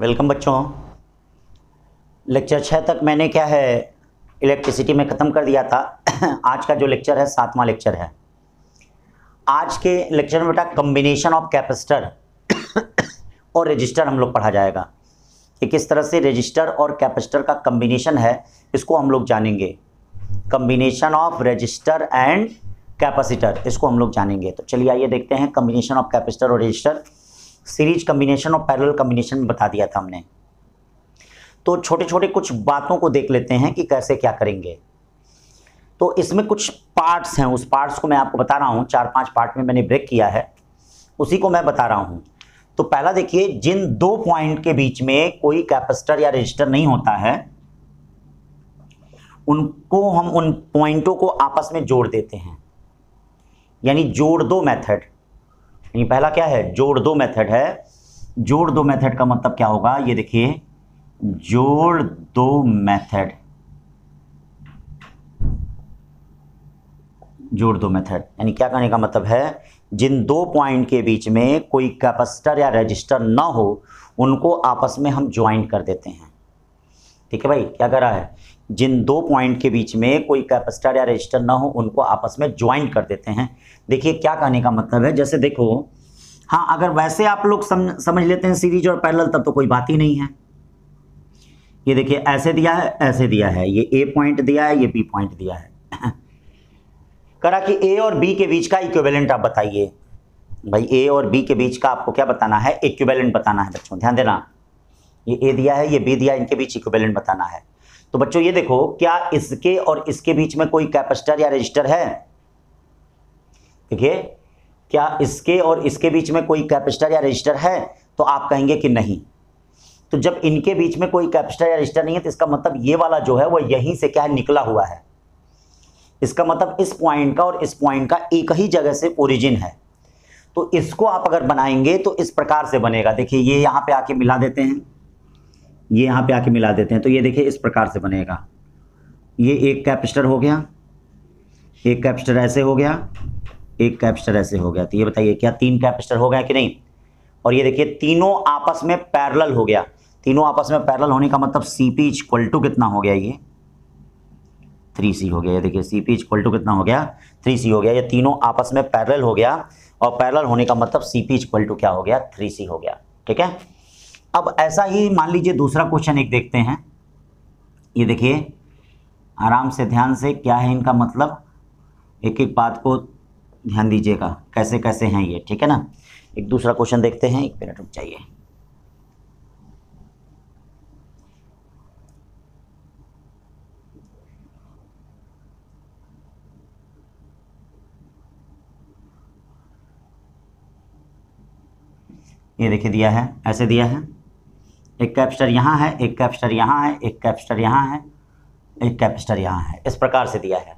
welcome बच्चों lecture छः तक मैंने क्या है इलेक्ट्रिसिटी में ख़त्म कर दिया था आज का जो लेक्चर है सातवां लेक्चर है आज के लेक्चर में बेटा कम्बिनेशन ऑफ कैपेसिटर और रजिस्टर हम लोग पढ़ा जाएगा कि किस तरह से रजिस्टर और कैपेसिटर का कम्बिनेशन है इसको हम लोग जानेंगे combination of resistor and capacitor इसको हम लोग जानेंगे तो चलिए आइए देखते हैं कम्बिनेशन ऑफ कैपेसिटर और रजिस्टर सीरीज कम्बिनेशन और पैरल कम्बिनेशन में बता दिया था हमने तो छोटे छोटे कुछ बातों को देख लेते हैं कि कैसे क्या करेंगे तो इसमें कुछ पार्ट्स हैं उस पार्ट्स को मैं आपको बता रहा हूँ चार पांच पार्ट में मैंने ब्रेक किया है उसी को मैं बता रहा हूँ तो पहला देखिए जिन दो पॉइंट के बीच में कोई कैपेसिटर या रजिस्टर नहीं होता है उनको हम उन पॉइंटों को आपस में जोड़ देते हैं यानी जोड़ दो मेथड ये पहला क्या है जोड़ दो मेथड है जोड़ दो मेथड का मतलब क्या होगा ये देखिए जोड़ दो मेथड जोड़ दो मेथड यानी क्या कहने का मतलब है जिन दो पॉइंट के बीच में कोई कैपेसिटर या रजिस्टर ना हो उनको आपस में हम ज्वाइन कर देते हैं ठीक है भाई क्या कर रहा है जिन दो पॉइंट के बीच में कोई कैपेसिटर या रजिस्टर ना हो उनको आपस में ज्वाइन कर देते हैं देखिए क्या कहने का मतलब है जैसे देखो हाँ अगर वैसे आप लोग सम, समझ लेते हैं सीरीज और पैरेलल तब तो कोई बात ही नहीं है ये देखिए ऐसे दिया है ऐसे दिया है ये ए पॉइंट दिया है ये बी पॉइंट दिया है करा कि ए और बी के बीच का इक्विवेलेंट आप बताइए भाई ए और बी के बीच का आपको क्या बताना है इक्विवेलेंट बताना है बच्चों ध्यान देना ये ए दिया है ये बी दिया इनके बीच इक्विवेलेंट बताना है तो बच्चों ये देखो क्या इसके और इसके बीच में कोई कैपेसिटर या रजिस्टर है देखिए क्या इसके और इसके बीच में कोई कैपेसिटर या रजिस्टर है तो आप कहेंगे कि नहीं तो जब इनके बीच में कोई कैपेसिटर या रजिस्टर नहीं है तो इसका मतलब ये वाला जो है वह यहीं से क्या है निकला हुआ है इसका मतलब इस पॉइंट का और इस पॉइंट का एक ही जगह से ओरिजिन है तो इसको आप अगर बनाएंगे तो इस प्रकार से बनेगा देखिए ये यहाँ पे आके मिला देते हैं ये यहाँ पे आके मिला देते हैं तो ये देखिए इस प्रकार से बनेगा ये एक कैपेसिटर हो गया एक कैपेसिटर ऐसे हो गया एक कैपेसिटर ऐसे हो गया तो ये बताइए क्या तीन कैपेसिटर हो गया कि नहीं और ये देखिए तीनों आपस में पैरल हो गया तीनों आपस में पैरल होने का मतलब सी पी इक्वल टू कितना हो गया ये थ्री सी हो गया ये देखिए सी पी इक्वल टू कितना हो गया थ्री सी हो गया ये तीनों आपस में पैरल हो गया और पैरल होने का मतलब सी पी इक्वल टू क्या हो गया थ्री सी हो गया ठीक है अब ऐसा ही मान लीजिए दूसरा क्वेश्चन एक देखते हैं ये देखिए आराम से ध्यान से क्या है इनका मतलब एक एक बात को ध्यान दीजिएगा कैसे कैसे हैं ये ठीक है ना एक दूसरा क्वेश्चन देखते हैं एक मिनट रुक जाइए ये देखिए दिया है ऐसे दिया है एक कैप्स्टर यहाँ है एक कैप्स्टर यहाँ है एक कैप्स्टर यहाँ है एक कैप्स्टर यहाँ है इस प्रकार से दिया है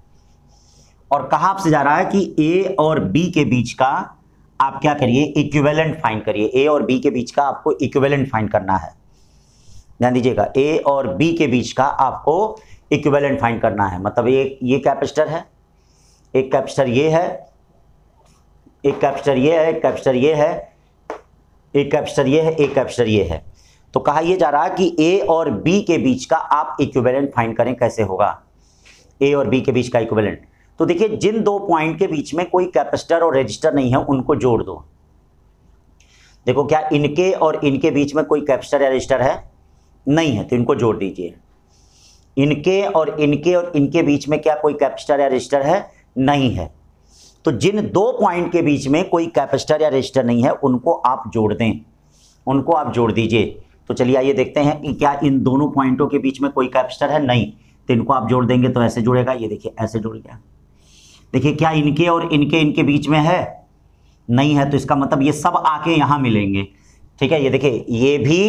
और कहा आपसे जा रहा है कि ए और बी के बीच का आप क्या करिए इक्विवेलेंट फाइंड करिए ए और बी के बीच का आपको इक्विवेलेंट फाइंड करना है ध्यान दीजिएगा ए और बी के बीच का आपको इक्विवेलेंट फाइंड करना है मतलब एक ये कैपेसिटर है एक कैपेसिटर ये है एक कैपेसिटर ये है एक कैपेसिटर ये है एक कैपेसिटर ये है एक कैपेसिटर ये है तो कहा यह जा रहा है कि ए और बी के बीच का आप इक्विवेलेंट फाइंड करें कैसे होगा ए और बी के बीच का इक्विवेलेंट तो देखिए जिन दो पॉइंट के बीच में कोई कैपेसिटर और रेजिस्टर नहीं है उनको जोड़ दो देखो क्या इनके और इनके बीच में कोई कैपेसिटर या रजिस्टर है नहीं है तो इनको जोड़ दीजिए इनके और इनके और इनके बीच में क्या कोई कैपेसिटर या रजिस्टर है नहीं है तो जिन दो पॉइंट के बीच में कोई कैपेसिटर या रजिस्टर नहीं है उनको आप जोड़ दें उनको आप जोड़ दीजिए तो चलिए आइए देखते हैं कि क्या इन दोनों पॉइंटों के बीच में कोई कैप्स्टर है नहीं तो इनको आप जोड़ देंगे तो ऐसे जुड़ेगा ये देखिए ऐसे जुड़ गया देखिए क्या इनके और इनके इनके बीच में है नहीं है तो इसका मतलब ये सब आके यहाँ मिलेंगे ठीक है ये देखिए ये भी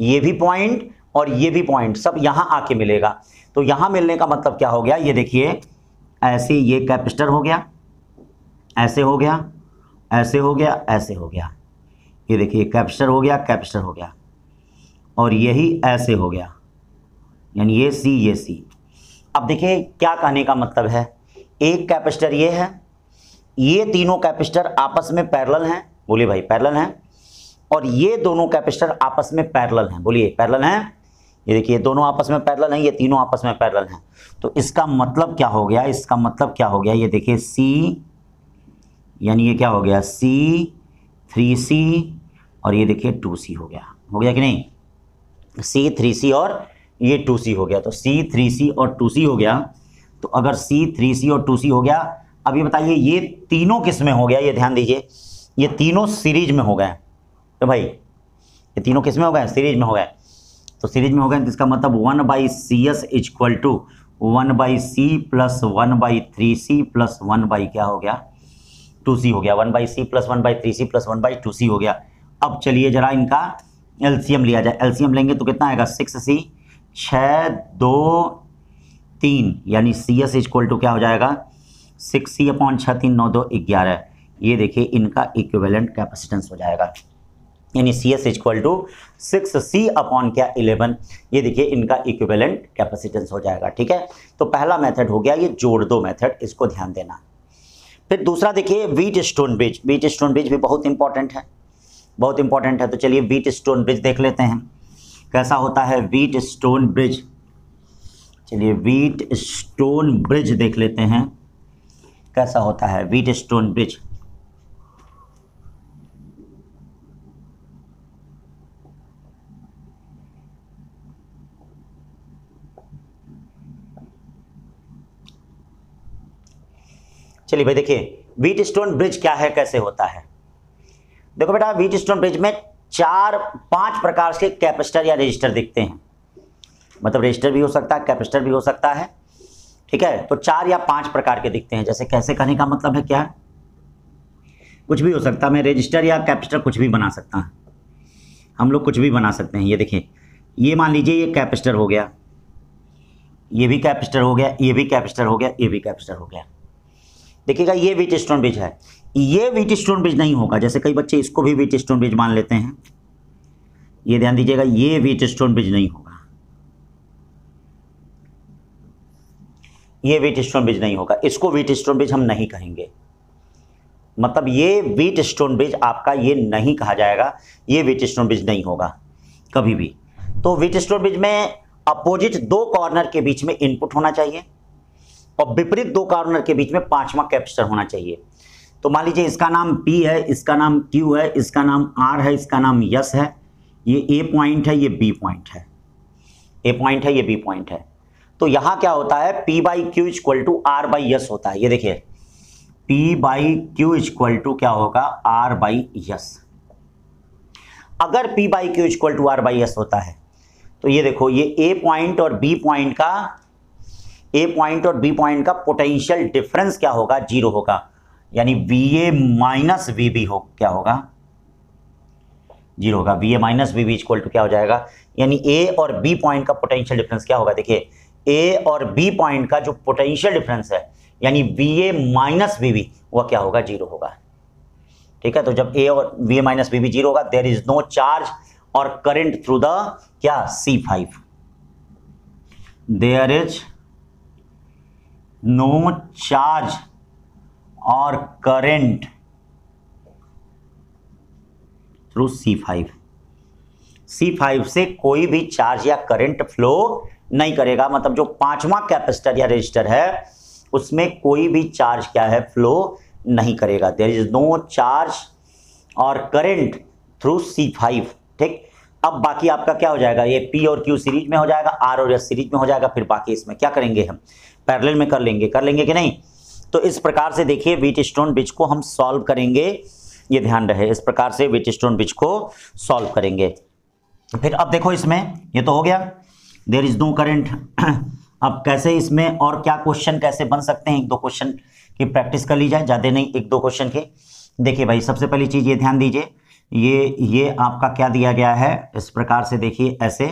ये भी पॉइंट और ये भी पॉइंट सब यहाँ आके मिलेगा तो यहाँ मिलने का मतलब क्या हो गया ये देखिए ऐसे ये कैपिस्टर हो गया ऐसे हो गया ऐसे हो गया ऐसे हो गया ये देखिए कैप्स्टर हो गया कैपिस्टर हो गया और यही ऐसे हो गया यानी ये सी ये सी अब देखिए क्या कहने का मतलब है एक कैपेसिटर ये है ये तीनों कैपेसिटर आपस में पैरेलल हैं बोलिए भाई पैरेलल हैं और ये दोनों कैपेसिटर आपस में पैरेलल हैं बोलिए पैरेलल हैं ये देखिए दोनों आपस में पैरेलल हैं ये तीनों आपस में पैरेलल हैं तो इसका मतलब क्या हो गया इसका मतलब क्या हो गया ये देखिए सी यानी ये क्या हो गया सी थ्री सी और ये देखिए टू सी हो गया हो गया कि नहीं सी थ्री सी और ये टू सी हो गया तो सी थ्री सी और टू सी हो गया तो अगर सी थ्री सी और टू सी हो गया अब ये बताइए ये तीनों किस में हो गया ये ध्यान दीजिए ये तीनों सीरीज में हो गए तो भाई ये तीनों किस में हो गए सीरीज में हो गए तो सीरीज में हो गए तो इसका मतलब one by C S equal to one by C plus one by three C plus one by क्या हो गया टू सी हो गया one by C plus one by three C plus one by two C हो गया अब चलिए जरा इनका एलसीएम लिया जाए एलसीएम लेंगे तो कितना आएगा सिक्स सी छ दो तीन यानी सी एस इजक्वल टू क्या हो जाएगा सिक्स सी अपॉन छः तीन नौ दो ग्यारह ये देखिए इनका इक्विवेलेंट कैपेसिटेंस हो जाएगा यानी C S is equal to six C upon क्या इलेवन ये देखिए इनका इक्विवेलेंट कैपेसिटेंस हो जाएगा ठीक है तो पहला मेथड हो गया ये जोड़ दो मेथड इसको ध्यान देना फिर दूसरा देखिए Wheatstone bridge Wheatstone bridge भी बहुत इंपॉर्टेंट है बहुत इंपॉर्टेंट है तो चलिए वीट स्टोन ब्रिज देख लेते हैं कैसा होता है वीट स्टोन ब्रिज चलिए वीट स्टोन ब्रिज देख लेते हैं कैसा होता है वीट स्टोन ब्रिज चलिए भाई देखिए वीट स्टोन ब्रिज क्या है कैसे होता है देखो बेटा वीट स्टोन ब्रिज में चार पांच प्रकार के कैपेसिटर या रजिस्टर दिखते हैं मतलब रजिस्टर भी हो सकता है कैपेसिटर भी हो सकता है ठीक है तो चार या पांच प्रकार के दिखते हैं जैसे कैसे कहने का मतलब है क्या कुछ भी हो सकता है मैं रजिस्टर या कैपेसिटर कुछ भी बना सकता हूँ हम लोग कुछ भी बना सकते हैं ये देखिए ये मान लीजिए ये कैपेसिटर हो गया ये भी कैपेसिटर हो गया ये भी कैपेसिटर हो गया ये भी कैपेसिटर हो गया देखिएगा ये विच स्टोन ब्रिज है ये वीट स्टोन ब्रिज नहीं होगा जैसे कई बच्चे इसको भी वीट स्टोन ब्रिज मान लेते हैं ये ध्यान दीजिएगा ये वीट स्टोन ब्रिज नहीं होगा ये वीट स्टोन ब्रिज नहीं होगा इसको वीट स्टोन ब्रिज हम नहीं कहेंगे मतलब ये वीट स्टोन ब्रिज आपका ये नहीं कहा जाएगा ये वीट स्टोन ब्रिज नहीं होगा कभी भी तो वीट स्टोन ब्रिज में अपोजिट दो कॉर्नर के बीच में इनपुट होना चाहिए और विपरीत दो कॉर्नर के बीच में पांचवा कैपेसिटर होना चाहिए तो मान लीजिए इसका नाम पी है इसका नाम क्यू है इसका नाम आर है इसका नाम यस है ये ए पॉइंट है ये बी पॉइंट है ए पॉइंट है ये बी पॉइंट है तो यहां क्या होता है P by Q equal to R by S होता है ये देखिए P by Q equal to क्या होगा आर बाई यस अगर P by Q equal to R by S होता है तो ये देखो ये ए पॉइंट और बी पॉइंट का ए पॉइंट और बी पॉइंट का पोटेंशियल डिफरेंस क्या होगा जीरो होगा यानी B A minus V B हो क्या होगा जीरो होगा B A minus V B equal to क्या हो जाएगा यानी ए और बी पॉइंट का पोटेंशियल डिफरेंस क्या होगा देखिए ए और बी पॉइंट का जो पोटेंशियल डिफरेंस है यानी B A minus B B वह क्या होगा जीरो होगा ठीक है तो जब ए और B A minus V B zero होगा देर इज नो चार्ज और करंट थ्रू द क्या C five there is no charge और current through C five C five से कोई भी चार्ज या करंट फ्लो नहीं करेगा मतलब जो पांचवा कैपेसिटर या रजिस्टर है उसमें कोई भी चार्ज क्या है फ्लो नहीं करेगा देर इज नो चार्ज और करेंट थ्रू सी फाइव ठीक अब बाकी आपका क्या हो जाएगा ये पी और क्यू सीरीज में हो जाएगा आर और एस सीरीज में हो जाएगा फिर बाकी इसमें क्या करेंगे हम पैरेलल में कर लेंगे कर लेंगे कि नहीं तो इस प्रकार से देखिए वीट स्टोन बिच को हम सॉल्व करेंगे ये ध्यान रहे इस प्रकार से वीट स्टोन बिच को सॉल्व करेंगे फिर अब देखो इसमें ये तो हो गया देर इज नो करेंट अब कैसे इसमें और क्या क्वेश्चन कैसे बन सकते हैं एक दो क्वेश्चन की प्रैक्टिस कर ली जाए ज़्यादा नहीं एक दो क्वेश्चन के देखिए भाई सबसे पहली चीज़ ये ध्यान दीजिए ये ये आपका क्या दिया गया है इस प्रकार से देखिए ऐसे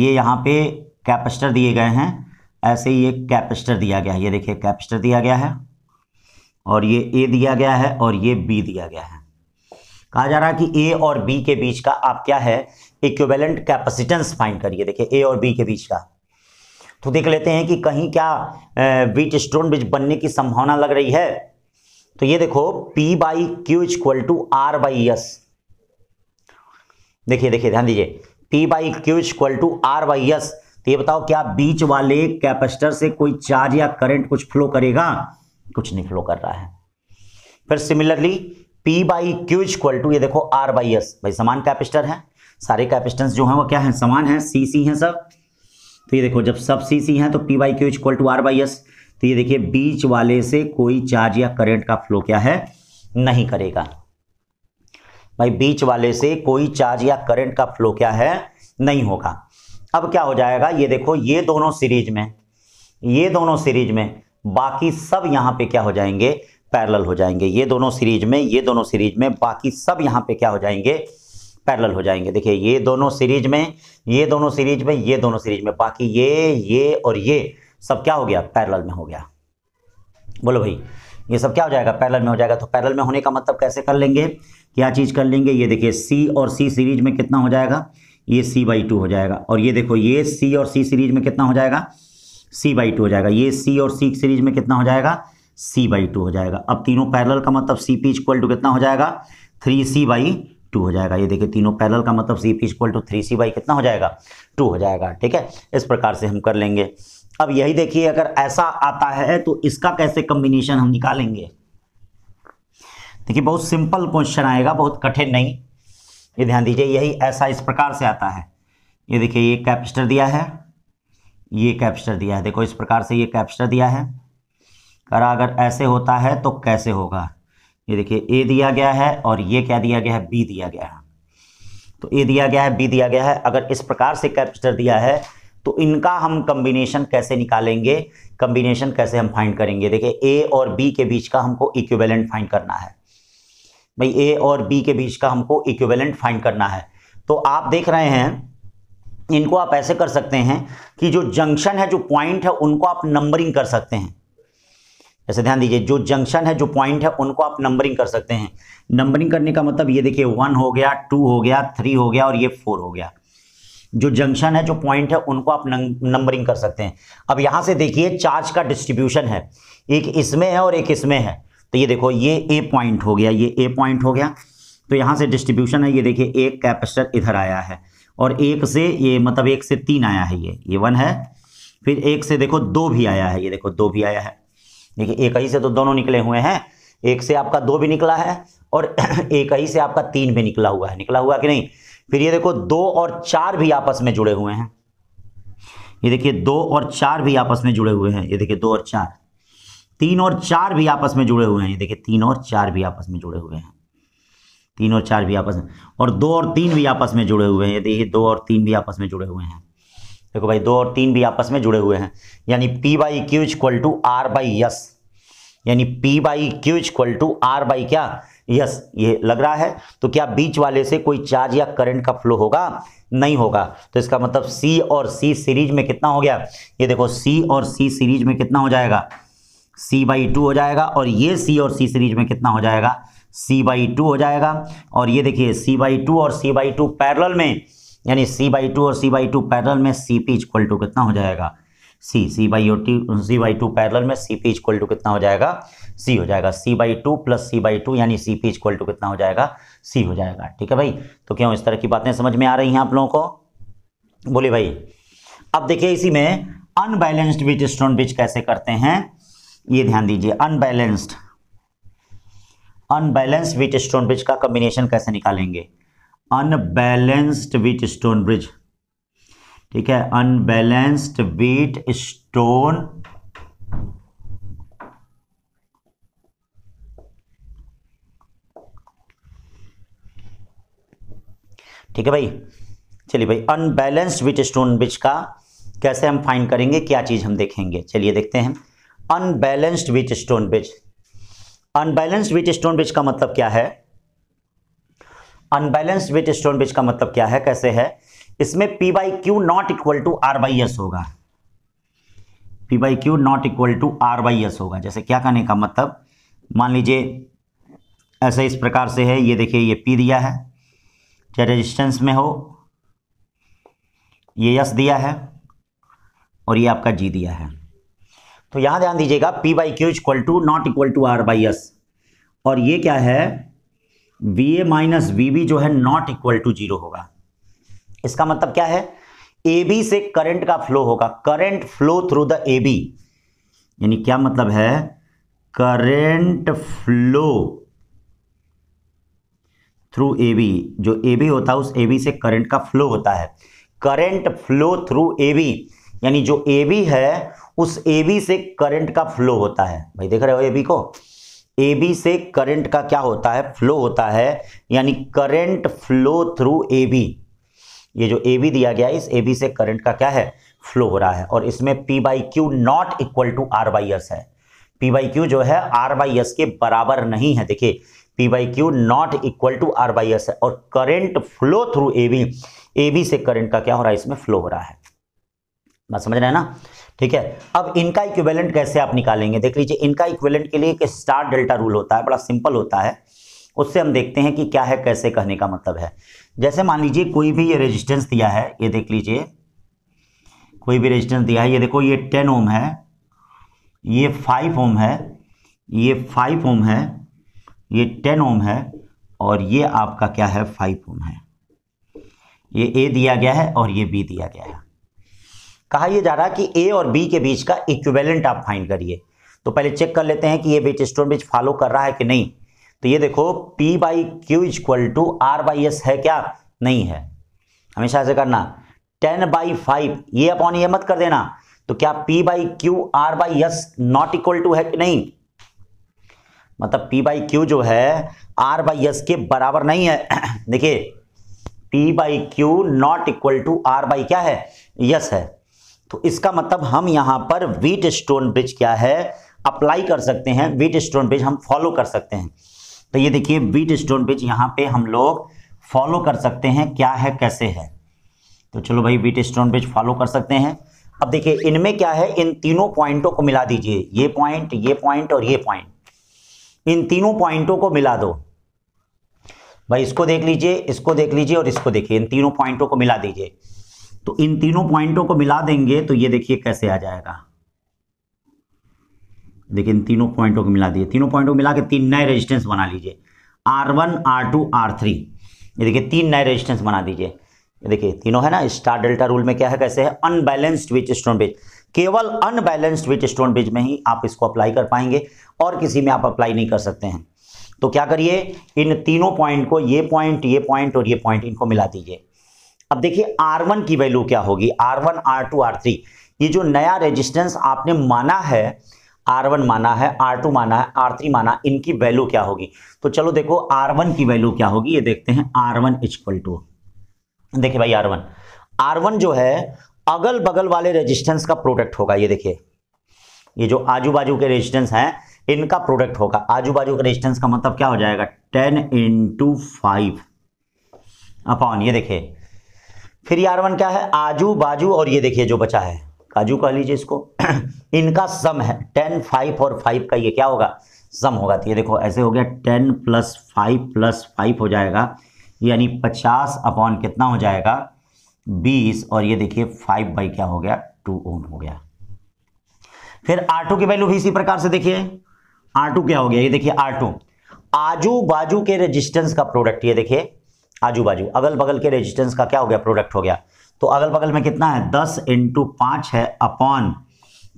ये यहाँ पे कैपेसिटर दिए गए हैं ऐसे ही एक कैपेसिटर दिया गया है ये देखिए कैपेसिटर दिया गया है और ये ए दिया गया है और ये बी दिया गया है कहा जा रहा है कि ए और बी के बीच का आप क्या है इक्वेलेंट कैपेसिटेंस फाइंड करिए देखिए ए और बी के बीच का तो देख लेते हैं कि कहीं क्या बीच स्टोन ब्रिज बनने की संभावना लग रही है तो ये देखो P by Q equal to R by S देखिए देखिए ध्यान दीजिए P by Q equal to R by S तो ये बताओ क्या बीच वाले कैपेसिटर से कोई चार्ज या करंट कुछ फ्लो करेगा कुछ नहीं फ्लो कर रहा है फिर similarly P by Q equal to ये देखो आर बाई एस भाई समान कैपेसिटर है सारे कैपेसिटेंस जो है वो क्या है समान है सी सी है सब तो ये देखो जब सब सी सी है तो P by Q equal to R by S तो ये देखिए बीच वाले से कोई चार्ज या करंट का फ्लो क्या है नहीं करेगा भाई बीच वाले से कोई चार्ज या करंट का फ्लो क्या है नहीं होगा अब क्या हो जाएगा ये देखो ये दोनों सीरीज में ये दोनों सीरीज में बाकी सब यहां पे क्या हो जाएंगे पैरेलल हो जाएंगे ये दोनों सीरीज में ये दोनों सीरीज में बाकी सब यहाँ पे क्या हो जाएंगे पैरेलल हो जाएंगे देखिए ये दोनों सीरीज में ये दोनों सीरीज में ये दोनों सीरीज में बाकी ये ये और ये सब क्या हो गया पैरेलल में हो गया बोलो भाई ये सब क्या हो जाएगा पैरेलल में हो जाएगा तो पैरेलल में होने का मतलब कैसे कर लेंगे क्या चीज़ कर लेंगे ये देखिए सी और सी सीरीज में कितना हो जाएगा ये सी बाई टू हो जाएगा और ये देखो ये सी और सी सीरीज में कितना हो जाएगा सी बाई टू हो जाएगा ये सी और सी सीरीज में कितना हो जाएगा सी बाई टू हो जाएगा अब तीनों पैरल का मतलब सी पी इक्वल टू कितना हो जाएगा थ्री सी बाई टू हो जाएगा ये देखिए तीनों पैरल का मतलब C P equal to three C by कितना हो जाएगा टू हो जाएगा ठीक है इस प्रकार से हम कर लेंगे अब यही देखिए अगर ऐसा आता है तो इसका कैसे कम्बिनेशन हम निकालेंगे देखिए बहुत सिंपल क्वेश्चन आएगा बहुत कठिन नहीं ये ध्यान दीजिए यही ऐसा इस प्रकार से आता है ये देखिए ये कैपेसिटर दिया है ये कैपेसिटर दिया है देखो इस प्रकार से ये कैपेसिटर दिया है करा अगर ऐसे होता है तो कैसे होगा ये देखिए ए दिया गया है और ये क्या दिया गया है बी दिया गया है तो ए दिया गया है बी दिया गया है अगर इस प्रकार से कैपेसिटर दिया है तो इनका हम कम्बिनेशन कैसे निकालेंगे कम्बिनेशन कैसे हम फाइंड करेंगे देखिए ए और बी के बीच का हमको इक्विवेलेंट फाइंड करना है भाई ए और बी के बीच का हमको इक्विवेलेंट फाइंड करना है तो आप देख रहे हैं इनको आप ऐसे कर सकते हैं कि जो जंक्शन है जो पॉइंट है उनको आप नंबरिंग कर सकते हैं जैसे ध्यान दीजिए जो जंक्शन है जो पॉइंट है उनको आप नंबरिंग कर सकते हैं नंबरिंग करने का मतलब ये देखिए वन हो गया टू हो गया थ्री हो गया और ये फोर हो गया जो जंक्शन है जो पॉइंट है उनको आप नंबरिंग कर सकते हैं अब यहां से देखिए चार्ज का डिस्ट्रीब्यूशन है एक इसमें है और एक इसमें है तो ये देखो ये ए पॉइंट हो गया ये ए पॉइंट हो गया तो यहाँ से डिस्ट्रीब्यूशन है ये देखिए एक कैपेसिटर इधर आया है और एक से ये मतलब एक से तीन आया है ये ये वन है फिर एक से देखो दो भी आया है ये देखो दो भी आया है देखिए एक ही से तो दोनों निकले हुए हैं एक से आपका दो भी निकला है और एक ही से आपका तीन भी निकला हुआ है निकला हुआ कि नहीं फिर ये देखो दो और चार भी आपस में जुड़े हुए हैं ये देखिए दो और चार भी आपस में जुड़े हुए हैं ये देखिए दो और चार तीन और चार भी आपस में जुड़े हुए हैं देखिए तीन और चार भी आपस में जुड़े हुए हैं तीन और चार भी आपस में और दो और तीन भी आपस में जुड़े हुए हैं ये देखिए दो और तीन भी आपस में जुड़े हुए हैं देखो भाई दो और तीन भी आपस में जुड़े हुए हैं यानी P by Q equal to R by S यानी P by Q equal to R by क्या यस ये लग रहा है तो क्या बीच वाले से कोई चार्ज या करंट का फ्लो होगा नहीं होगा तो इसका मतलब सी और सी सीरीज में कितना हो गया ये देखो सी और सी सीरीज में कितना हो जाएगा सी बाई टू हो जाएगा और ये सी और सी सीरीज में कितना हो जाएगा सी बाई टू हो जाएगा और ये देखिए सी बाई टू और सी बाई टू पैरल में यानी सी बाई टू और सी बाई टू पैरल में सी पी इक्वल टू कितना हो जाएगा C C by two C by two parallel में सी पी इक्वल टू कितना हो जाएगा सी हो जाएगा C by two plus C by two यानी सी पी इक्वल टू कितना हो जाएगा सी हो जाएगा ठीक है भाई तो क्यों इस तरह की बातें समझ में आ रही हैं आप लोगों को बोलिए भाई अब देखिए इसी में अनबैलेंस्ड बीच स्टोन बीच कैसे करते हैं ये ध्यान दीजिए unbalanced unbalanced Wheatstone bridge का कॉम्बिनेशन कैसे निकालेंगे अनबैलेंस्ड विथ स्टोन ब्रिज ठीक है अनबैलेंस्ड विथ स्टोन ठीक है भाई चलिए भाई अनबैलेंस्ड विट स्टोन ब्रिज का कैसे हम फाइंड करेंगे क्या चीज़ हम देखेंगे चलिए देखते हैं unbalanced Wheatstone bridge unbalanced Wheatstone bridge का मतलब क्या है अनबैलेंस्ड विच स्टोन ब्रिज का मतलब क्या है कैसे है इसमें P by Q not equal to R by S होगा P by Q not equal to R by S होगा जैसे क्या कहने का मतलब मान लीजिए ऐसे इस प्रकार से है ये देखिए ये पी दिया है चाहे रेजिस्टेंस में हो ये यस दिया है और ये आपका जी दिया है तो यहां ध्यान दीजिएगा P by Q equal to not equal to R by S और ये क्या है V A minus V B जो है नॉट इक्वल टू जीरो होगा इसका मतलब क्या है ए बी से करंट का फ्लो होगा current flow through the A B यानी क्या मतलब है current flow through A B जो ए बी होता है उस ए बी से करंट का फ्लो होता है current flow through A B यानी जो ए बी है उस ए बी से करंट का फ्लो होता है भाई देख रहे हो ए बी को ए बी से करंट का क्या होता है फ्लो होता है यानी current flow through A B ये जो ए बी दिया गया है इस ए बी से करंट का क्या है फ्लो हो रहा है और इसमें P by Q not equal to R by S है पी बाई क्यू जो है आर बाई एस के बराबर नहीं है देखिए P by Q not equal to R by S है और current flow through A B A B से करंट का क्या हो रहा है इसमें फ्लो हो रहा है बात समझ रहे हैं ना ठीक है अब इनका इक्विवेलेंट कैसे आप निकालेंगे देख लीजिए इनका इक्विवेलेंट के लिए एक स्टार डेल्टा रूल होता है बड़ा सिंपल होता है उससे हम देखते हैं कि क्या है कैसे कहने का मतलब है जैसे मान लीजिए कोई भी ये रेजिस्टेंस दिया है ये देख लीजिए कोई भी रेजिस्टेंस दिया है ये देखो ये टेन ओम है ये फाइव ओम है ये फाइव ओम है ये टेन ओम है और ये आपका क्या है फाइव ओम है ये ए दिया गया है और ये बी दिया गया है कहा यह जा रहा कि ए और बी के बीच का इक्विवेलेंट आप फाइंड करिए तो पहले चेक कर लेते हैं कि ये वेट स्टोन ब्रिज फॉलो कर रहा है कि नहीं तो ये देखो P by Q is equal to R by S है क्या नहीं है हमेशा ऐसे करना टेन बाई फाइव ये अपॉन ये मत कर देना तो क्या P by Q R by S not equal to है कि नहीं मतलब पी बाई क्यू जो है आर बाई एस के बराबर नहीं है देखिए P by Q not equal to R by क्या है यस है तो इसका मतलब हम यहां पर वीट स्टोन ब्रिज क्या है अप्लाई कर सकते हैं वीट स्टोन ब्रिज हम फॉलो कर सकते हैं तो ये देखिए वीट स्टोन ब्रिज यहाँ पे हम लोग फॉलो कर सकते हैं क्या है कैसे है तो चलो भाई वीट स्टोन ब्रिज फॉलो कर सकते हैं अब देखिए इनमें क्या है इन तीनों पॉइंटों को मिला दीजिए ये पॉइंट ये पॉइंट और ये पॉइंट इन तीनों पॉइंटों को मिला दो भाई इसको देख लीजिए इसको देख लीजिए और इसको देखिए इन तीनों पॉइंटों को मिला दीजिए तो इन तीनों पॉइंटों को मिला देंगे तो ये देखिए कैसे आ जाएगा देखिए इन तीनों पॉइंटों को मिला दिए तीनों पॉइंटों को मिला के तीन नए रेजिस्टेंस बना लीजिए R one R two R three ये देखिए तीन नए रेजिस्टेंस बना दीजिए ये देखिए तीनों है ना स्टार डेल्टा रूल में क्या है कैसे है अनबैलेंस्ड विच स्टोन ब्रिज केवल अनबैलेंस्ड विच स्टोन ब्रिज में ही आप इसको अप्लाई कर पाएंगे और किसी में आप अप्लाई नहीं कर सकते हैं तो क्या करिए इन तीनों पॉइंट को ये पॉइंट ये पॉइंट और ये पॉइंट इनको मिला दीजिए अब देखिए R1 की वैल्यू क्या होगी R1, R2, R3 ये जो नया रेजिस्टेंस आपने माना है R1 माना है R2 माना है R3 माना इनकी वैल्यू क्या होगी तो चलो देखो R1 की वैल्यू क्या होगी ये देखते हैं R1 वन इक्वल टू देखिए भाई R1 R1 जो है अगल बगल वाले रेजिस्टेंस का प्रोडक्ट होगा ये देखिए ये जो आजू बाजू के रेजिस्टेंस हैं इनका प्रोडक्ट होगा आजू बाजू का रेजिस्टेंस का मतलब क्या हो जाएगा टेन इंटू फाइव अपॉन ये देखिए फिर ये आर वन क्या है आजू बाजू और ये देखिए जो बचा है काजू कह लीजिए इसको इनका सम है टेन फाइव और फाइव का ये क्या होगा सम होगा तो ये देखो ऐसे हो गया ten plus five plus five हो जाएगा यानी पचास अपॉन कितना हो जाएगा बीस और ये देखिए फाइव बाई क्या हो गया टू ओम हो गया फिर आर टू की वैल्यू भी इसी प्रकार से देखिए आर टू क्या हो गया ये देखिए आर टू आजू बाजू के रेजिस्टेंस का प्रोडक्ट ये देखिए आजू बाजू अगल बगल के रेजिस्टेंस का क्या हो गया प्रोडक्ट हो गया तो अगल बगल में कितना है दस इंटू पांच है अपॉन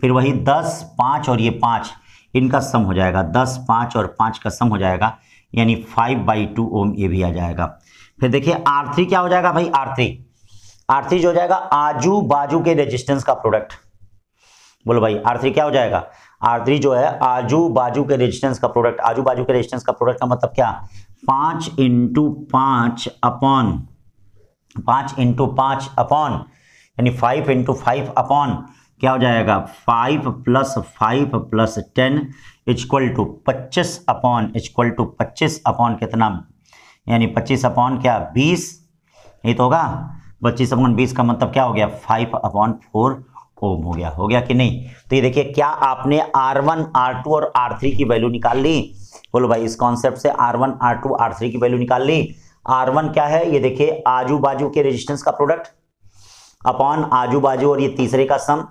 फिर वही दस पांच और ये पांच इनका सम हो जाएगा दस पांच और पांच का सम हो जाएगा यानी फाइव बाई टू ओम ये भी आ जाएगा फिर देखिए आर थ्री क्या हो जाएगा भाई आर थ्री आर थ्री जो हो जाएगा आजू बाजू के रेजिस्टेंस का प्रोडक्ट बोलो भाई आर थ्री क्या हो जाएगा आर थ्री जो है आजू बाजू के रेजिस्टेंस का प्रोडक्ट आजू बाजू के रेजिस्टेंस का प्रोडक्ट का मतलब क्या पाँच इंटू पाँच अपॉन पाँच इंटू पाँच अपॉन यानी फाइव इंटू फाइव अपॉन क्या हो जाएगा five plus five plus ten is equal to पच्चीस अपॉन इजक्वल टू पच्चीस अपॉन कितना यानी पच्चीस अपॉन क्या बीस ये तो होगा पच्चीस अपॉन बीस का मतलब क्या हो गया फाइव अपॉन फोर ओम हो गया हो गया कि नहीं तो ये देखिए क्या आपने R1, R2 और R3 की वैल्यू निकाल ली बोलो भाई इस कॉन्सेप्ट से R1, R2, R3 की वैल्यू निकाल ली R1 क्या है ये देखिए आजू बाजू के रेजिस्टेंस का प्रोडक्ट अपॉन आजू बाजू और ये तीसरे का सम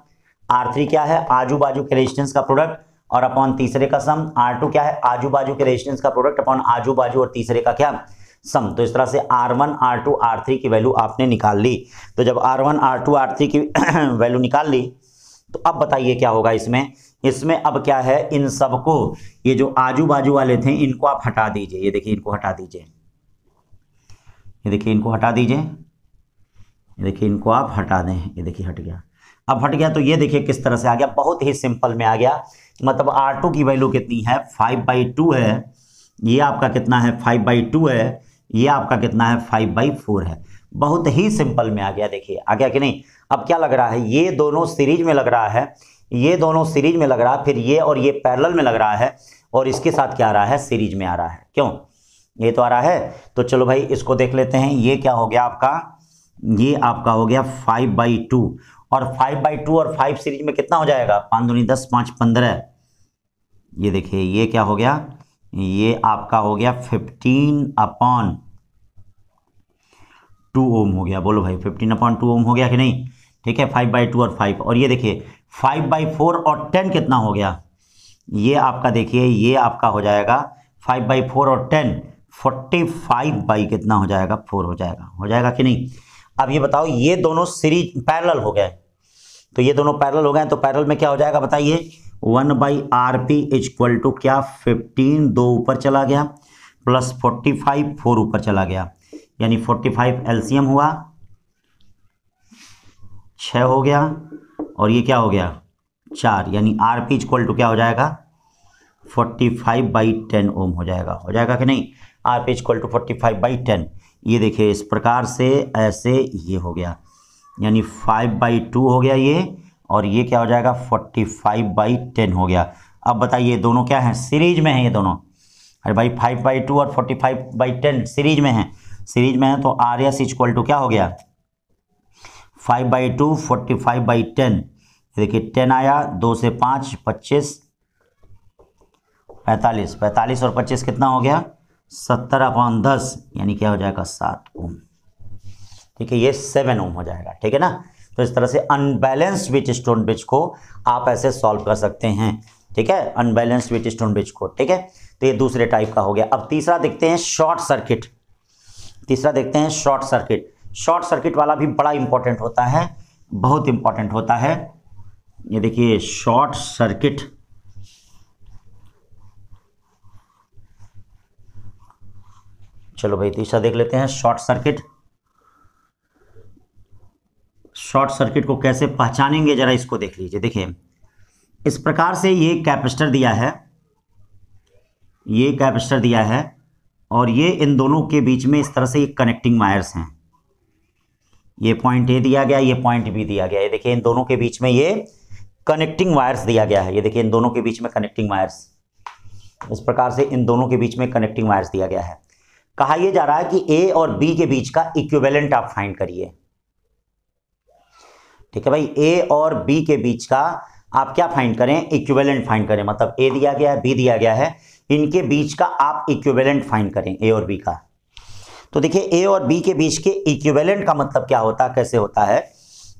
R3 क्या है आजू बाजू के रेजिस्टेंस का प्रोडक्ट और अपॉन तीसरे का सम R2 क्या है आजू बाजू के रेजिस्टेंस का प्रोडक्ट अपॉन आजू बाजू और तीसरे का क्या सम तो इस तरह से R one R two R three की वैल्यू आपने निकाल ली तो जब R one R two R three की वैल्यू निकाल ली तो अब बताइए क्या होगा इसमें इसमें अब क्या है इन सबको ये जो आजू बाजू वाले थे इनको आप हटा दीजिए ये देखिए इनको हटा दीजिए ये देखिए इनको हटा दीजिए ये देखिए इनको आप हटा दें ये देखिए हट गया अब हट गया तो ये देखिए किस तरह से आ गया बहुत ही सिंपल में आ गया मतलब आर टू की वैल्यू कितनी है फाइव बाई टू है ये आपका कितना है फाइव बाई टू है ये आपका कितना है फाइव बाई फोर है बहुत ही सिंपल में आ गया देखिए आ गया कि नहीं अब क्या लग रहा है ये दोनों सीरीज में लग रहा है ये दोनों सीरीज में लग रहा है फिर ये और ये पैरल में लग रहा है और इसके साथ क्या आ रहा है सीरीज में आ रहा है क्यों ये तो आ रहा है तो चलो भाई इसको देख लेते हैं ये क्या हो गया आपका ये आपका हो गया फाइव बाई टू और फाइव बाई टू और फाइव सीरीज में कितना हो जाएगा पाँच दूनी दस पाँच पंद्रह ये देखिए ये क्या हो गया ये आपका हो गया फिफ्टीन अपॉन टू ओम हो गया बोलो भाई फिफ्टीन अपॉन टू ओम हो गया कि नहीं ठीक है फाइव बाई टू और फाइव और ये देखिए फाइव बाई फोर और टेन कितना हो गया ये आपका देखिए ये आपका हो जाएगा फाइव बाई फोर और टेन फोर्टी फाइव बाई कितना हो जाएगा फोर हो जाएगा हो जाएगा कि नहीं अब ये बताओ ये दोनों सीरीज पैरल हो गए तो ये दोनों पैरल हो गए तो पैरल में क्या हो जाएगा बताइए one by R P equal to क्या फिफ्टीन दो ऊपर चला गया प्लस फोर्टी फाइव फोर ऊपर चला गया यानी फोर्टी फाइव एल्सियम हुआ छ हो गया और ये क्या हो गया चार यानी आर पी इक्वल टू क्या हो जाएगा forty five by ten ohm हो जाएगा हो जाएगा कि नहीं R P equal to forty five by ten ये देखिए इस प्रकार से ऐसे ये हो गया यानी फाइव बाई टू हो गया ये और ये क्या हो जाएगा फोर्टी फाइव बाई टेन हो गया अब बताइए दोनों क्या हैं सीरीज में हैं ये दोनों अरे भाई फाइव बाई टू और forty five by ten series में हैं सीरीज में है तो आर एस इक्वल टू क्या हो गया five by two forty five by ten देखिए टेन आया दो से पाँच पच्चीस पैंतालीस पैंतालीस और पच्चीस कितना हो गया सत्तर अपॉन दस यानी क्या हो जाएगा सात ओम ठीक है ये सेवन ओम हो जाएगा ठीक है ना तो इस तरह से अनबैलेंस विच स्टोन ब्रिज को आप ऐसे सॉल्व कर सकते हैं ठीक है अनबैलेंस विच स्टोन ब्रिज को ठीक है तो ये दूसरे टाइप का हो गया अब तीसरा देखते हैं शॉर्ट सर्किट तीसरा देखते हैं शॉर्ट सर्किट शॉर्ट सर्किट वाला भी बड़ा इंपॉर्टेंट होता है बहुत इंपॉर्टेंट होता है ये देखिए शॉर्ट सर्किट चलो भाई तीसरा देख लेते हैं शॉर्ट सर्किट शॉर्ट सर्किट को कैसे पहचानेंगे जरा इसको देख लीजिए देखिए इस प्रकार से ये कैपेसिटर दिया है ये कैपेसिटर दिया है और ये इन दोनों के बीच में इस तरह से ये कनेक्टिंग वायर्स हैं ये पॉइंट ए दिया गया ये पॉइंट बी दिया गया ये देखिए इन दोनों के बीच में ये कनेक्टिंग वायर्स दिया गया है ये देखिए इन दोनों के बीच में कनेक्टिंग वायर्स इस प्रकार से इन दोनों के बीच में कनेक्टिंग वायर्स दिया गया है कहा यह जा रहा है कि ए और बी के बीच का इक्विवेलेंट आप फाइंड करिए ठीक है भाई ए और बी के बीच का आप क्या फाइंड करें इक्विवेलेंट फाइंड करें मतलब ए दिया गया है बी दिया गया है इनके बीच का आप इक्विवेलेंट फाइंड करें ए और बी का तो देखिए ए और बी के बीच के इक्विवेलेंट का मतलब क्या होता है कैसे होता है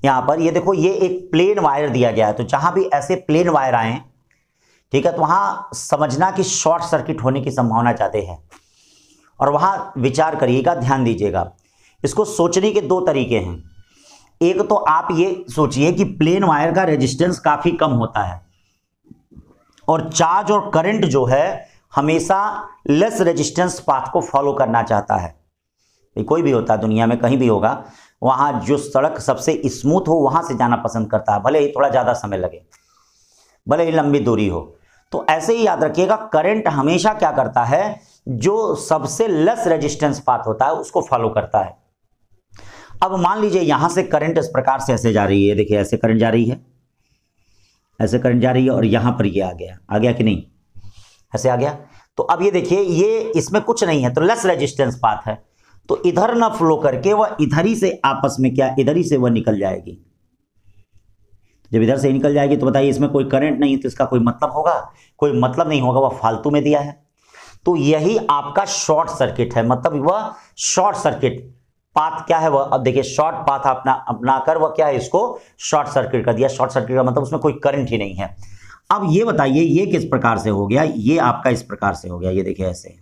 यहां पर ये देखो ये एक प्लेन वायर दिया गया है तो जहां भी ऐसे प्लेन वायर आए ठीक है तो वहां समझना कि शॉर्ट सर्किट होने की संभावना चाहते है और वहां विचार करिएगा ध्यान दीजिएगा इसको सोचने के दो तरीके हैं एक तो आप ये सोचिए कि प्लेन वायर का रेजिस्टेंस काफी कम होता है और चार्ज और करंट जो है हमेशा लेस रेजिस्टेंस पाथ को फॉलो करना चाहता है कोई भी होता है दुनिया में कहीं भी होगा वहां जो सड़क सबसे स्मूथ हो वहां से जाना पसंद करता है भले ही थोड़ा ज़्यादा समय लगे भले ही लंबी दूरी हो तो ऐसे ही याद रखिएगा करंट हमेशा क्या करता है जो सबसे लेस रेजिस्टेंस पाथ होता है उसको फॉलो करता है अब मान लीजिए यहां से करंट इस प्रकार से ऐसे जा रही है देखिए ऐसे करंट जा रही है ऐसे करंट जा रही है और यहां पर ये आ गया आ गया कि नहीं ऐसे आ गया तो अब ये देखिए ये इसमें कुछ नहीं है तो लेस रेजिस्टेंस पाथ है तो इधर ना फ्लो करके वह इधर ही से आपस में क्या इधर ही से वह निकल जाएगी जब इधर से निकल जाएगी तो बताइए इसमें कोई करंट नहीं है तो इसका कोई मतलब होगा कोई मतलब नहीं होगा वह फालतू में दिया है तो यही आपका शॉर्ट सर्किट है मतलब वह शॉर्ट सर्किट पाथ क्या है वह अब देखिए शॉर्ट पाथ अपना अपनाकर वह क्या है इसको शॉर्ट सर्किट कर दिया शॉर्ट सर्किट का मतलब उसमें कोई करंट ही नहीं है अब ये बताइए ये किस प्रकार से हो गया ये आपका इस प्रकार से हो गया ये देखिए ऐसे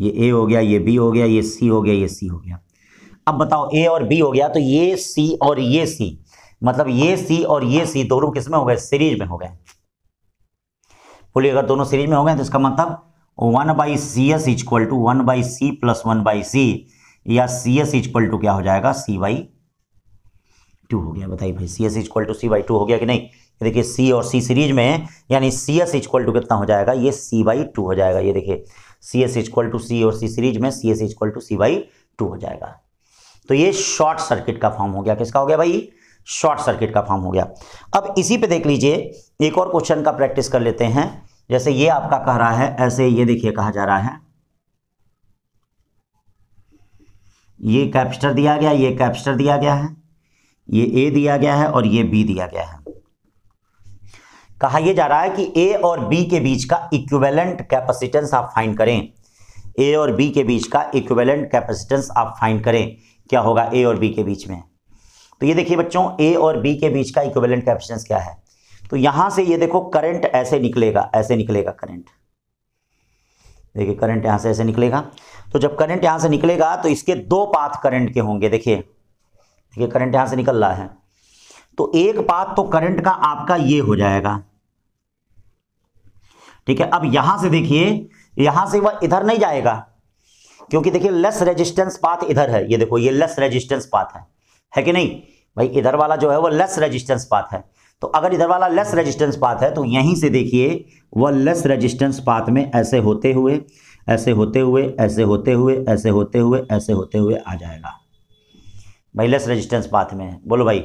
ये ए हो गया ये बी हो गया ये सी हो गया ये सी हो गया अब बताओ ए और बी हो गया तो ये सी और ये सी मतलब ये सी और ये सी दोनों किसमें हो गए सीरीज में हो गए बोलिए अगर दोनों सीरीज में हो गए तो इसका मतलब one by C S is equal to one by C plus one by C या सी एस इजक्वल टू क्या हो जाएगा सी वाई टू हो गया बताइए भाई C S is equal to C by two हो गया कि नहीं देखिए सी और सी सीरीज में यानी सी एस इजक्वल टू कितना हो जाएगा ये सी वाई टू हो जाएगा ये देखिए C S is equal to C और सी सीरीज में C S is equal to C by two हो जाएगा तो ये शॉर्ट सर्किट का फॉर्म हो गया किसका हो गया भाई शॉर्ट सर्किट का फॉर्म हो गया अब इसी पे देख लीजिए एक और क्वेश्चन का प्रैक्टिस कर लेते हैं जैसे ये आपका कह रहा है ऐसे ये देखिए कहा जा रहा है ये कैप्स्टर दिया गया ये कैप्स्टर दिया गया है ये ए दिया गया है और ये बी दिया गया है कहा यह जा रहा है कि ए और बी के बीच का इक्विवेलेंट कैपेसिटेंस आप फाइंड करें ए और बी के बीच का इक्विवेलेंट कैपेसिटेंस आप फाइंड करें क्या होगा ए और बी के बीच में तो ये देखिए बच्चों ए और बी के बीच का इक्विवेलेंट कैपेसिटेंस क्या है तो यहां से ये देखो करंट ऐसे निकलेगा ऐसे निकलेगा करंट देखिए करंट यहां से ऐसे निकलेगा तो जब करंट यहां से निकलेगा तो इसके दो पाथ करंट के होंगे देखिए देखिए करंट यहां से निकल रहा है तो एक पाथ तो करंट का आपका ये हो जाएगा ठीक है अब यहां से देखिए यहां से वह इधर नहीं जाएगा क्योंकि देखिए लेस रेजिस्टेंस पाथ इधर है ये देखो ये लेस रेजिस्टेंस पाथ है है कि नहीं भाई इधर वाला जो है वो लेस रेजिस्टेंस पाथ है तो अगर इधर वाला लेस रेजिस्टेंस पाथ है तो यहीं से देखिए वह लेस रेजिस्टेंस पाथ में ऐसे होते हुए ऐसे होते हुए ऐसे होते हुए ऐसे होते हुए ऐसे होते हुए आ जाएगा भाई लेस रेजिस्टेंस पाथ में बोलो भाई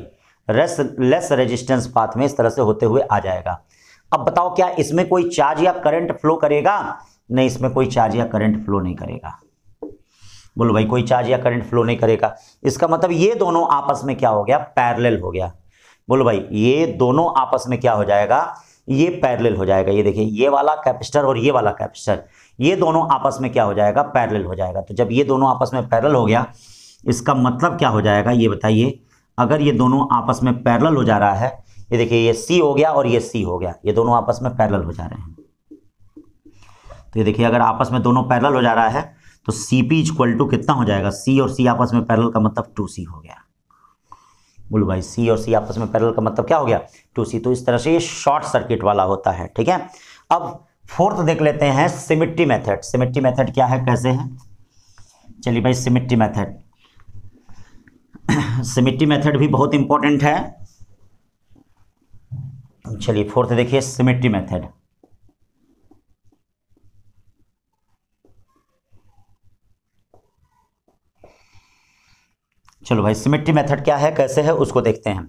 रेस लेस रेजिस्टेंस पाथ में इस तरह से होते हुए आ जाएगा अब बताओ क्या इसमें कोई चार्ज या करंट फ्लो करेगा नहीं इसमें कोई चार्ज या करंट फ्लो नहीं करेगा बोलो भाई कोई चार्ज या करंट फ्लो नहीं करेगा इसका मतलब ये दोनों आपस में क्या हो गया पैरेलल हो गया बोलो भाई ये दोनों आपस में क्या हो जाएगा ये पैरेलल हो जाएगा ये देखिए ये वाला कैपेसिटर और ये वाला कैपेसिटर ये दोनों आपस में क्या हो जाएगा पैरेलल हो जाएगा तो जब ये दोनों आपस में पैरेलल हो गया इसका मतलब क्या हो जाएगा ये बताइए अगर ये दोनों आपस में पैरेलल हो जा रहा है ये देखिए ये सी हो गया और ये सी हो गया ये दोनों आपस में पैरेलल हो जा रहे हैं तो ये देखिए अगर आपस में दोनों पैरेलल हो जा रहा है तो सी पी इक्वल टू कितना हो जाएगा सी और सी आपस में पैरेलल का मतलब टू सी हो गया बोलो भाई सी और सी आपस में पैरल का मतलब क्या हो गया टू सी तो इस तरह से ये शॉर्ट सर्किट वाला होता है ठीक है अब फोर्थ देख लेते हैं सिमिट्री मेथड सिमिट्री मेथड क्या है कैसे है चलिए भाई सिमिट्री मेथड सिमिट्री मेथड भी बहुत इंपॉर्टेंट है चलिए फोर्थ देखिए सिमिट्री मेथड चलो भाई सिमेट्री मेथड क्या है कैसे है उसको देखते हैं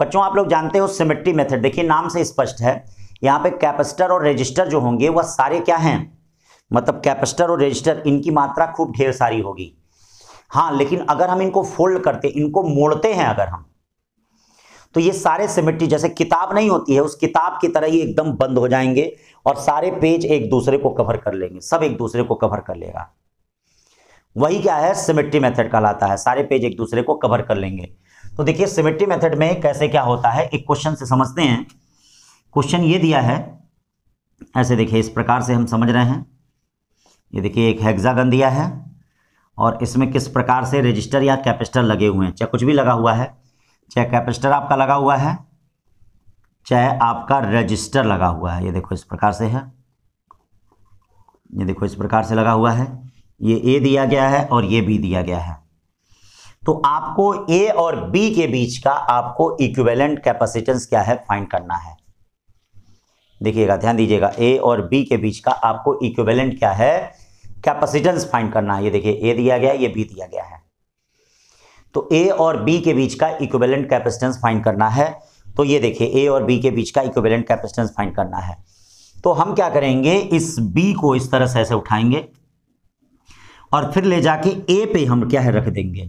बच्चों आप लोग जानते हो सिमेट्री मेथड देखिए नाम से स्पष्ट है यहाँ पे कैपेसिटर और रजिस्टर जो होंगे वह सारे क्या हैं मतलब कैपेसिटर और रजिस्टर इनकी मात्रा खूब ढेर सारी होगी हाँ लेकिन अगर हम इनको फोल्ड करते इनको मोड़ते हैं अगर हम तो ये सारे सिमेट्री जैसे किताब नहीं होती है उस किताब की तरह ही एकदम बंद हो जाएंगे और सारे पेज एक दूसरे को कवर कर लेंगे सब एक दूसरे को कवर कर लेगा वही क्या है सिमेट्री मेथड कहलाता है सारे पेज एक दूसरे को कवर कर लेंगे तो देखिए सिमेट्री मेथड में कैसे क्या होता है एक क्वेश्चन से समझते हैं क्वेश्चन ये दिया है ऐसे देखिए इस प्रकार से हम समझ रहे हैं ये देखिए एक हेक्सागन दिया है और इसमें किस प्रकार से रजिस्टर या कैपेसिटर लगे हुए हैं चाहे कुछ भी लगा हुआ है चाहे कैपेसिटर आपका लगा हुआ है चाहे आपका रजिस्टर लगा हुआ है ये देखो इस प्रकार से है ये देखो इस प्रकार से लगा हुआ है ये ए दिया गया है और ये बी दिया गया है तो आपको ए और बी के बीच का आपको इक्विवेलेंट कैपेसिटेंस क्या है फाइंड करना है देखिएगा ध्यान दीजिएगा ए और बी के बीच का आपको इक्विवेलेंट क्या है कैपेसिटेंस फाइंड करना है ये देखिए ए दिया गया ये बी दिया गया है तो ए और बी के बीच का इक्विवेलेंट कैपेसिटेंस फाइंड करना है तो ये देखिए ए और बी के बीच का इक्विवेलेंट कैपेसिटेंस फाइंड करना है तो हम क्या करेंगे इस बी को इस तरह से ऐसे उठाएंगे और फिर ले जाके ए पे हम क्या है रख देंगे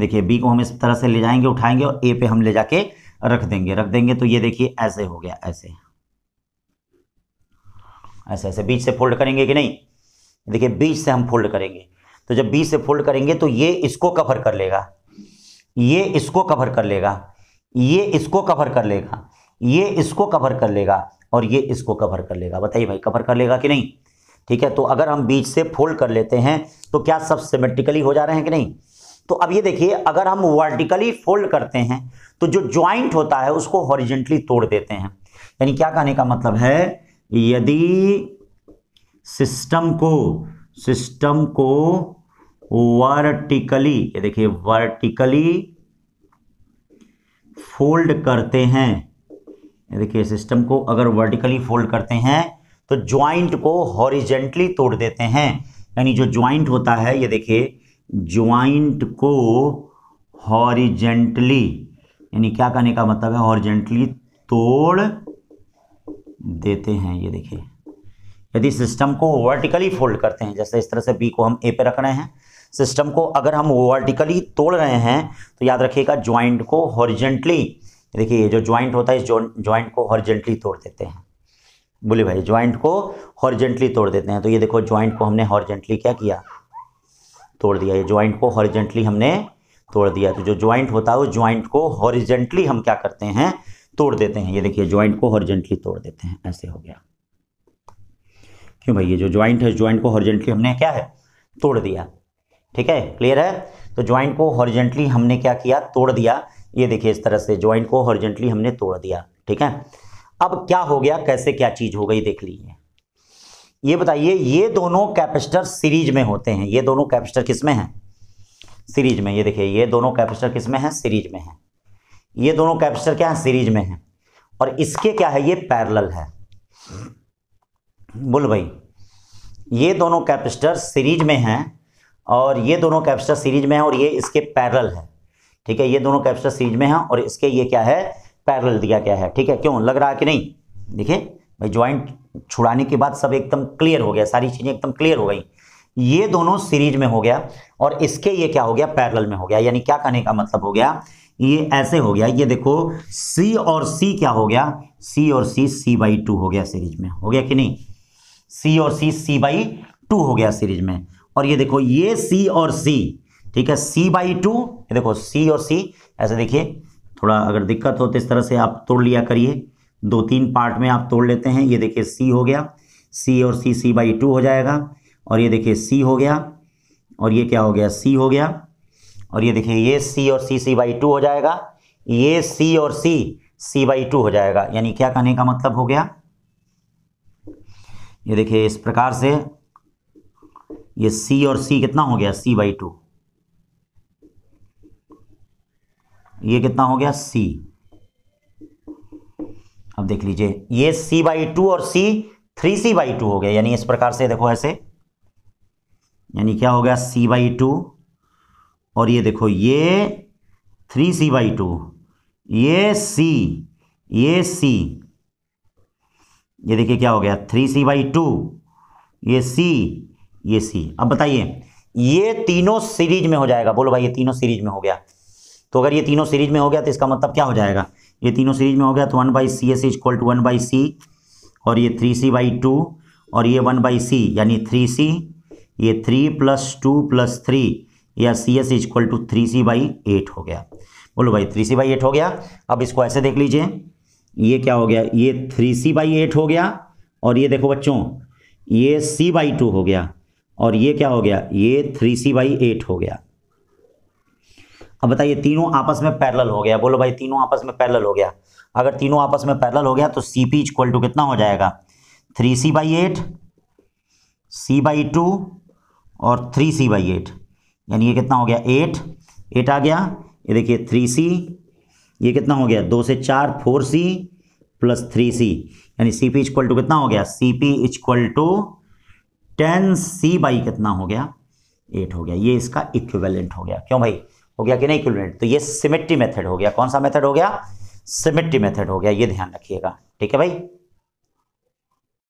देखिए बी को हम इस तरह से ले जाएंगे उठाएंगे और ए पे हम ले जाके रख देंगे रख देंगे तो ये देखिए ऐसे हो गया ऐसे ऐसे ऐसे बीच से फोल्ड करेंगे कि नहीं देखिए बीच से हम फोल्ड करेंगे तो जब बीच से फोल्ड करेंगे तो ये इसको कवर कर लेगा ये इसको कवर कर लेगा ये इसको कवर कर लेगा ये इसको कवर कर लेगा और ये इसको कवर कर लेगा बताइए भाई कवर कर लेगा कि नहीं ठीक है तो अगर हम बीच से फोल्ड कर लेते हैं तो क्या सब सिमेट्रिकली हो जा रहे हैं कि नहीं तो अब ये देखिए अगर हम वर्टिकली फोल्ड करते हैं तो जो ज्वाइंट होता है उसको हॉरिजेंटली तोड़ देते हैं यानी क्या कहने का मतलब है यदि सिस्टम को सिस्टम को वर्टिकली ये देखिए वर्टिकली फोल्ड करते हैं देखिए सिस्टम को अगर वर्टिकली फोल्ड करते हैं तो ज्वाइंट को हॉरिजेंटली तोड़ देते हैं यानी जो ज्वाइंट होता है ये देखिए ज्वाइंट को हॉरिजेंटली यानी क्या कहने का मतलब है हॉरिजेंटली तोड़ देते हैं ये देखिए यदि सिस्टम को वर्टिकली फोल्ड करते हैं जैसे इस तरह से बी को हम ए पे रख रहे हैं सिस्टम को अगर हम वर्टिकली तोड़ रहे हैं तो याद रखिएगा ज्वाइंट को हॉरिजेंटली देखिए ये जो ज्वाइंट होता है इस ज्वाइंट को हॉरिजेंटली तोड़ देते हैं बोले भाई ज्वाइंट को हॉर्जेंटली तोड़ देते हैं तो ये देखो ज्वाइंट को हमने हॉर्जेंटली क्या किया तोड़ दिया ये ज्वाइंट को हॉर्जेंटली हमने तोड़ दिया तो जो ज्वाइंट होता है उस ज्वाइंट को हॉरिजेंटली हम क्या करते हैं तोड़ देते हैं ये देखिए ज्वाइंट को हॉर्जेंटली तोड़ देते हैं ऐसे हो गया क्यों भाई ये जो ज्वाइंट है ज्वाइंट को हॉर्जेंटली हमने क्या है तोड़ दिया ठीक है क्लियर है तो ज्वाइंट को हॉर्जेंटली हमने क्या किया तोड़ दिया ये देखिए इस तरह से ज्वाइंट को हॉर्जेंटली हमने तोड़ दिया ठीक है अब क्या हो गया कैसे क्या चीज़ हो गई देख लीजिए ये बताइए ये दोनों कैपेसिटर सीरीज में होते हैं ये दोनों कैपेसिटर किसमें हैं सीरीज में ये देखिए ये दोनों कैपेसिटर किसमें हैं सीरीज में हैं ये दोनों कैपेसिटर क्या हैं सीरीज में हैं और इसके क्या है ये पैरेलल है बोल भाई ये दोनों कैपेसिटर सीरीज में हैं और ये दोनों कैपेसिटर सीरीज में हैं और ये इसके पैरेलल है ठीक है ये दोनों कैपेसिटर सीरीज में हैं और इसके ये क्या है पैरल दिया गया है ठीक है क्यों लग रहा है कि नहीं देखिए भाई ज्वाइंट छुड़ाने के बाद सब एकदम क्लियर हो गया सारी चीज़ें एकदम क्लियर हो गई ये दोनों सीरीज में हो गया और इसके ये क्या हो गया पैरल में हो गया यानी क्या कहने का मतलब हो गया ये ऐसे हो गया ये देखो सी और सी क्या हो गया सी और सी सी बाई टू हो गया सीरीज में हो गया कि नहीं सी और सी सी बाई टू हो गया सीरीज में और ये देखो ये सी और सी ठीक है सी बाई टू ये देखो सी और सी ऐसे देखिए थोड़ा अगर दिक्कत हो तो इस तरह से आप तोड़ लिया करिए दो तीन पार्ट में आप तोड़ लेते हैं ये देखिए सी हो गया सी और सी सी बाई टू हो जाएगा और ये देखिए सी हो गया और ये क्या हो गया सी हो गया और ये देखिए ये सी और सी सी बाई टू हो जाएगा ये सी और सी सी बाई टू हो जाएगा यानी क्या कहने का मतलब हो गया ये देखिए इस प्रकार से ये सी और सी कितना हो गया सी बाई टू ये कितना हो गया सी अब देख लीजिए ये सी बाई टू और C three C by two हो गया यानी इस प्रकार से देखो ऐसे यानी क्या हो गया सी बाई टू और ये देखो ये थ्री सी बाई टू ये सी ये सी ये देखिए क्या हो गया थ्री सी बाई टू ये सी ये सी अब बताइए ये तीनों सीरीज में हो जाएगा बोलो भाई ये तीनों सीरीज में हो गया तो अगर ये तीनों सीरीज में हो गया तो इसका मतलब क्या हो जाएगा ये तीनों सीरीज में हो गया तो one by C S equal to one by C और ये थ्री सी बाई टू और ये वन बाई सी यानी थ्री सी ये three plus two plus three या C S equal to three C by eight हो गया बोलो भाई थ्री सी बाई एट हो गया अब इसको ऐसे देख लीजिए ये क्या हो गया ये थ्री सी बाई एट हो गया और ये देखो बच्चों ये सी बाई टू हो गया और ये क्या हो गया ये थ्री सी बाई एट हो गया अब बताइए तीनों आपस में पैरल हो गया बोलो भाई तीनों आपस में पैरल हो गया अगर तीनों आपस में पैरल हो गया तो सी पी इक्वल टू कितना हो जाएगा three C by eight C by two और थ्री सी बाई एट यानी ये कितना हो गया एट एट आ गया ये देखिए थ्री सी ये कितना हो गया दो से चार four C plus three C यानी सी पी इक्वल टू कितना हो गया C P equal to ten C by कितना हो गया एट हो गया ये इसका इक्विवेलेंट हो गया क्यों भाई हो गया कि नहीं इक्विवेलेंट तो ये सिमेट्री मेथड हो गया कौन सा मेथड हो गया सिमेट्री मेथड हो गया ये ध्यान रखिएगा ठीक है भाई